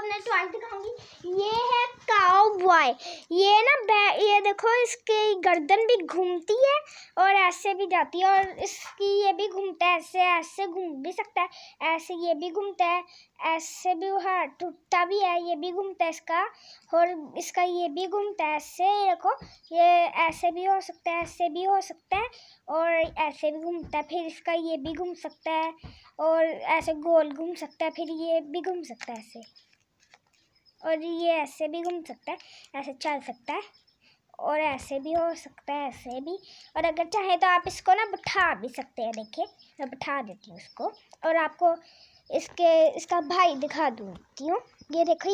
अपने टॉय दिखाऊंगी ये है काओ बॉय ये ना ये देखो इसकी गर्दन भी घूमती है और ऐसे भी जाती है और इसकी ये भी घूमता है ऐसे ऐसे घूम भी सकता है ऐसे ये भी घूमता है ऐसे भी वह हाँ, टूटता भी है ये भी घूमता है इसका और इसका ये भी घूमता है ऐसे देखो ये ऐसे भी हो सकता है ऐसे भी हो सकता है और ऐसे भी घूमता है फिर इसका ये भी घूम सकता है और ऐसे गोल घूम सकता है फिर ये भी घूम सकता है ऐसे और ये ऐसे भी घूम सकता है ऐसे चल सकता है और ऐसे भी हो सकता है ऐसे भी और अगर चाहे तो आप इसको ना बैठा भी सकते हैं देखिए मैं बैठा देती हूँ इसको और आपको इसके इसका भाई दिखा दूँ हूँ ये देखो